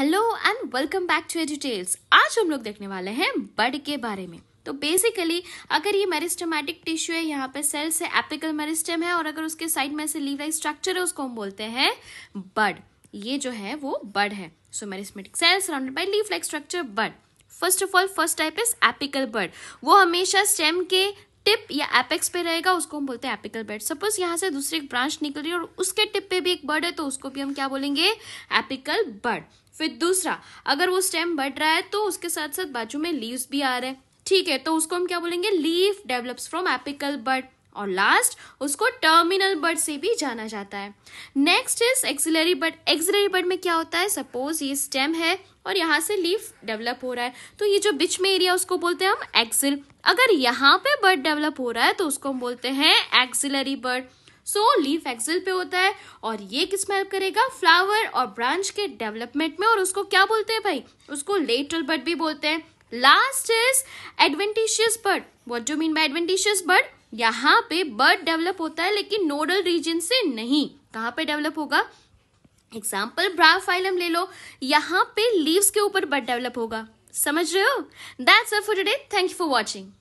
hello and welcome back to Edutels आज हम लोग देखने वाले हैं बड के बारे में तो बेसिकली अगर ये मेरिस्टमैटिक टिश्यू है यहाँ पे सेल से एपिकल मेरिस्टम है और अगर उसके साइड में से लीवाई स्ट्रक्चर है उसको हम बोलते हैं बड ये जो है वो बड है so meristematic cell surrounded by leaf like structure bud first of all first type is apical bud वो हमेशा स्टेम के टिप या एपेक्स पे रहेगा उसको हम बोलते हैं एपिकल बेड सपोज यहाँ से दूसरी एक ब्रांच निकल रही है और उसके टिप पे भी एक बर्ड है तो उसको भी हम क्या बोलेंगे एपिकल बर्ड फिर दूसरा अगर वो स्टेम बढ़ रहा है तो उसके साथ साथ बाजू में लीव्स भी आ रहे हैं ठीक है तो उसको हम क्या बोलेंगे leaf develops from apical bud और लास्ट उसको टर्मिनल बर्ड से भी जाना जाता है next is axillary bud axillary bud में क्या होता है सपोज ये स्टेम है और यहाँ से लीफ डेवलप हो रहा है तो ये जो बिच में एरिया उसको बोलते हैं हम एक्सिल अगर यहाँ पे बर्ड डेवलप हो रहा है तो उसको हम बोलते हैं axillary bud so leaf axil पे होता है और ये किस में हेल्प करेगा फ्लावर और ब्रांच के डेवलपमेंट में और उसको क्या बोलते हैं भाई उसको लेटल बर्ड भी बोलते हैं last is adventitious bud what do mean by adventitious bud यहाँ पे बर्ड डेवलप होता है लेकिन नोडल रीजन से नहीं कहाँ पे डेवलप होगा एग्जाम्पल ब्राफाइलम ले लो यहाँ पे लीव्स के ऊपर बर्ड डेवलप होगा समझ रहे हो that's for today thank you for watching